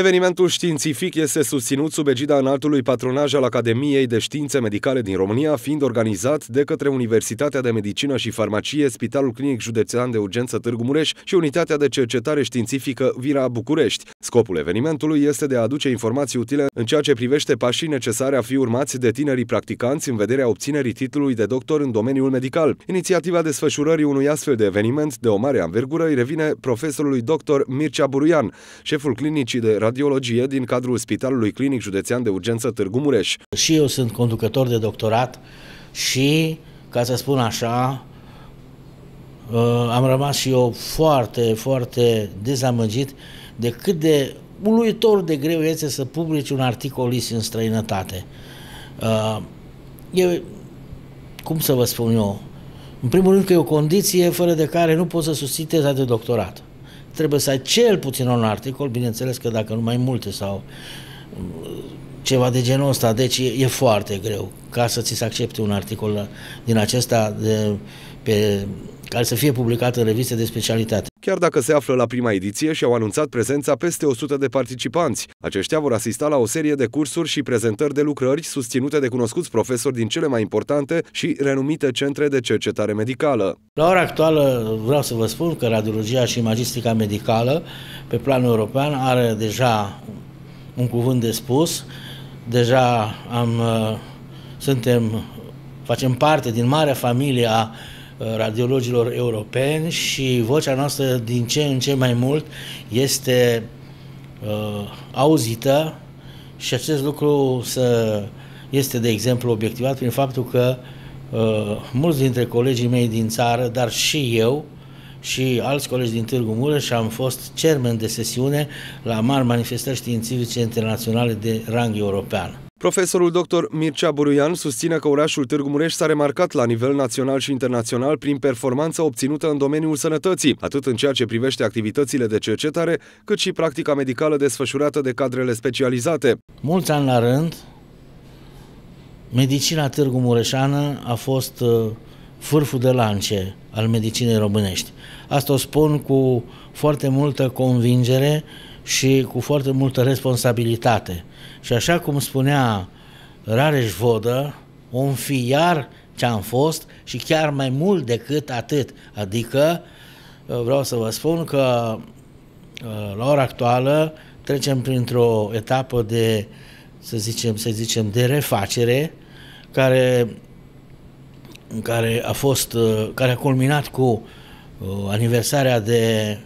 Evenimentul științific este susținut sub egida înaltului patronaj al Academiei de Științe Medicale din România, fiind organizat de către Universitatea de Medicină și Farmacie, Spitalul Clinic Județean de Urgență Târgu Mureș și Unitatea de Cercetare Științifică Vira București. Scopul evenimentului este de a aduce informații utile în ceea ce privește pașii necesare a fi urmați de tinerii practicanți în vederea obținerii titlului de doctor în domeniul medical. Inițiativa desfășurării unui astfel de eveniment de o mare anvergură îi revine profesorului dr. Mircea Buruian, șeful clinicii de radiologie din cadrul Spitalului Clinic Județean de Urgență Târgu Mureș. Și eu sunt conducător de doctorat și, ca să spun așa, uh, am rămas și eu foarte, foarte dezamăgit de cât de uluitor de greu este să publici un articol list în străinătate. Uh, eu, cum să vă spun eu, în primul rând că e o condiție fără de care nu poți să susții teza de doctorat trebuie să ai cel puțin un articol, bineînțeles că dacă nu mai multe sau mm, ceva de genul ăsta, deci e, foarte greu ca să ți se accepte un articol din acesta de pe care să fie publicată în reviste de specialitate. Chiar dacă se află la prima ediție și au anunțat prezența peste 100 de participanți, aceștia vor asista la o serie de cursuri și prezentări de lucrări susținute de cunoscuți profesori din cele mai importante și renumite centre de cercetare medicală. La ora actuală vreau să vă spun că radiologia și imagistica medicală pe plan european are deja un cuvânt de spus. Deja am, ă, suntem, facem parte din marea familie a Uh, radiologilor europeni și vocea noastră din ce în ce mai mult este uh, auzită și acest lucru să este, de exemplu, obiectivat prin faptul că uh, mulți dintre colegii mei din țară, dar și eu, și alți colegi din Târgu Mureș am fost chairman de sesiune la mari manifestări științifice internaționale de rang european. Profesorul dr. Mircea Buruian susține că orașul Târgu Mureș s-a remarcat la nivel național și internațional prin performanța obținută în domeniul sănătății, atât în ceea ce privește activitățile de cercetare, cât și practica medicală desfășurată de cadrele specializate. Mulți ani la rând, medicina Târgu Mureșană a fost fârful uh, de lance al medicinei românești. Asta o spun cu foarte multă convingere și cu foarte multă responsabilitate. Și așa cum spunea Rareș Vodă, om fi iar ce am fost și chiar mai mult decât atât. Adică uh, vreau să vă spun că uh, la ora actuală trecem printr-o etapă de, să zicem, să zicem, de refacere care, care a fost, uh, care a culminat cu aniversarea de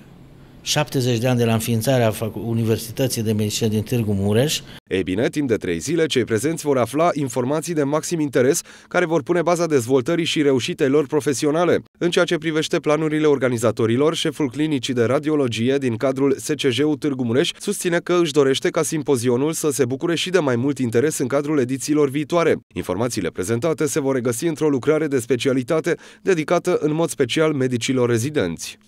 70 de ani de la înființarea Universității de Medicină din Târgu Mureș. Ei bine, timp de trei zile, cei prezenți vor afla informații de maxim interes care vor pune baza dezvoltării și reușitei lor profesionale. În ceea ce privește planurile organizatorilor, șeful clinicii de radiologie din cadrul SCJ-ul Târgu Mureș susține că își dorește ca simpozionul să se bucure și de mai mult interes în cadrul edițiilor viitoare. Informațiile prezentate se vor regăsi într-o lucrare de specialitate dedicată în mod special medicilor rezidenți.